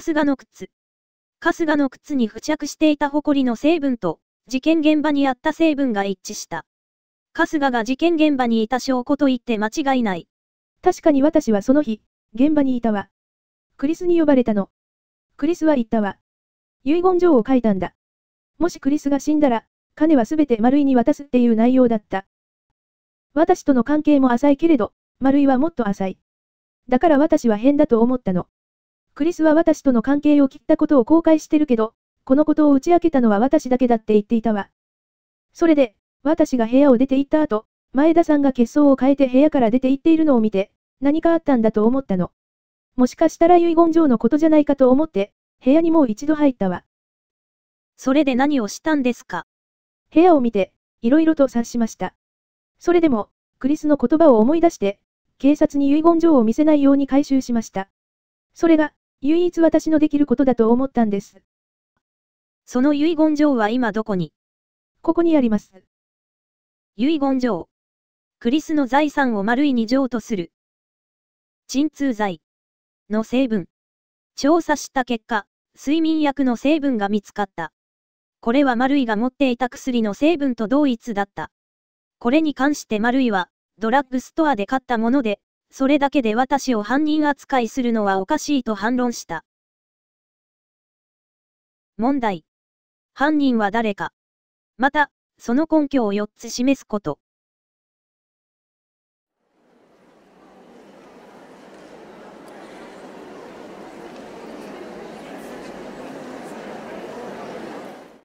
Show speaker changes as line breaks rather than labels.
春日の靴。春日の靴に付着していたリの成分と、事件現場にあった成分が一致した。春日が事件現場にいた証拠と言って間違いない。
確かに私はその日、現場にいたわ。クリスに呼ばれたの。クリスは言ったわ。遺言状を書いたんだ。もしクリスが死んだら、金はすべて丸井に渡すっていう内容だった。私との関係も浅いけれど、丸井はもっと浅い。だから私は変だと思ったの。クリスは私との関係を切ったことを後悔してるけど、このことを打ち明けたのは私だけだって言っていたわ。それで、私が部屋を出て行った後、前田さんが血相を変えて部屋から出て行っているのを見て、何かあったんだと思ったの。もしかしたら遺言状のことじゃないかと思って、部屋にもう一度入ったわ。それで何をしたんですか部屋を見て、いろいろと察しました。それでも、クリスの言葉を思い出して、警察に遺言状を見せないように回収しました。それが、唯一私のできることだと思ったんです。その遺言状は今どこにここにあ
ります。遺言状。クリスの財産を丸いに譲渡する。鎮痛剤の成分。調査した結果、睡眠薬の成分が見つかった。これは丸いが持っていた薬の成分と同一だった。これに関して丸いは、ドラッグストアで買ったもので、それだけで私を犯人扱いするのはおかしいと反論した。問題。犯人は誰か。また、その根拠を4つ示すこと。